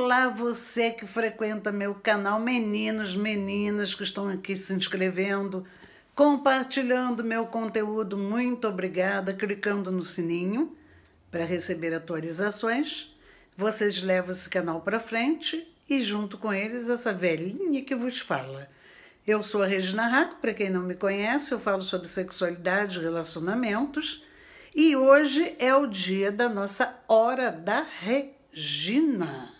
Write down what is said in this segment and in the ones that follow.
Olá, você que frequenta meu canal, meninos, meninas que estão aqui se inscrevendo, compartilhando meu conteúdo. Muito obrigada, clicando no sininho para receber atualizações. Vocês levam esse canal para frente e junto com eles essa velhinha que vos fala. Eu sou a Regina Raco, para quem não me conhece, eu falo sobre sexualidade e relacionamentos. E hoje é o dia da nossa Hora da Regina.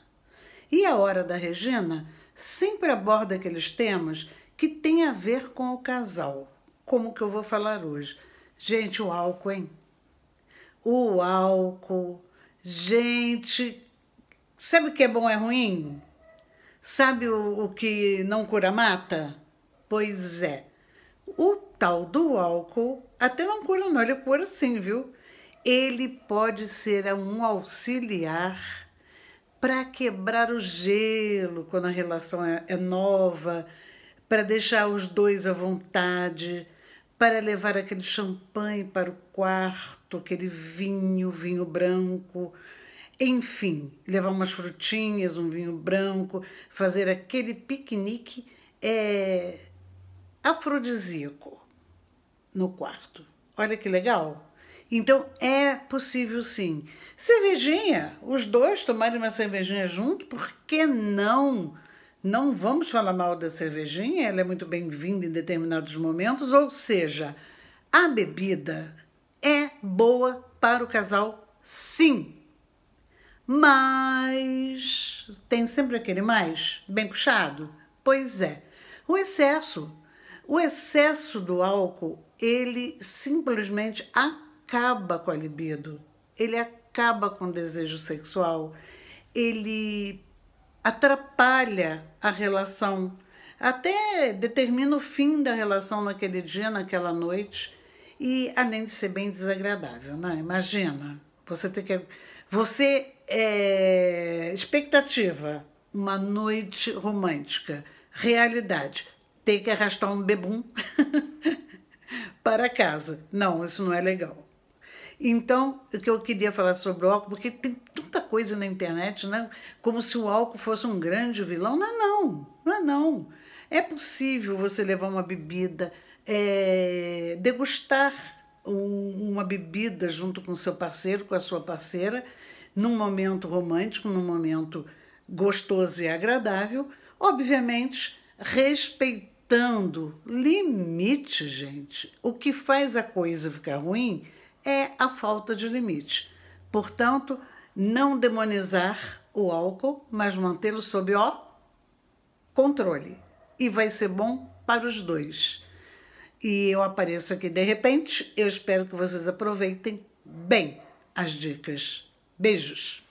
E a Hora da Regina sempre aborda aqueles temas que têm a ver com o casal, como que eu vou falar hoje. Gente, o álcool, hein? O álcool. Gente, sabe o que é bom é ruim? Sabe o, o que não cura mata? Pois é. O tal do álcool até não cura, não. Ele cura sim, viu? Ele pode ser um auxiliar para quebrar o gelo quando a relação é, é nova, para deixar os dois à vontade, para levar aquele champanhe para o quarto, aquele vinho, vinho branco, enfim, levar umas frutinhas, um vinho branco, fazer aquele piquenique é, afrodisíaco no quarto. Olha que legal! Então é possível sim. Cervejinha, os dois tomarem uma cervejinha junto, por que não? Não vamos falar mal da cervejinha, ela é muito bem-vinda em determinados momentos, ou seja, a bebida é boa para o casal, sim. Mas tem sempre aquele mais bem puxado? Pois é. O excesso. O excesso do álcool, ele simplesmente acaba com a libido, ele acaba com o desejo sexual, ele atrapalha a relação, até determina o fim da relação naquele dia, naquela noite, e além de ser bem desagradável, né? Imagina, você tem que. Você é expectativa, uma noite romântica, realidade, ter que arrastar um bebum para casa. Não, isso não é legal. Então, o que eu queria falar sobre o álcool, porque tem tanta coisa na internet, né? Como se o álcool fosse um grande vilão. Não, é não, não, é não. É possível você levar uma bebida, é, degustar um, uma bebida junto com seu parceiro, com a sua parceira, num momento romântico, num momento gostoso e agradável, obviamente respeitando limite, gente. O que faz a coisa ficar ruim é a falta de limite. Portanto, não demonizar o álcool, mas mantê-lo sob o controle. E vai ser bom para os dois. E eu apareço aqui de repente. Eu espero que vocês aproveitem bem as dicas. Beijos!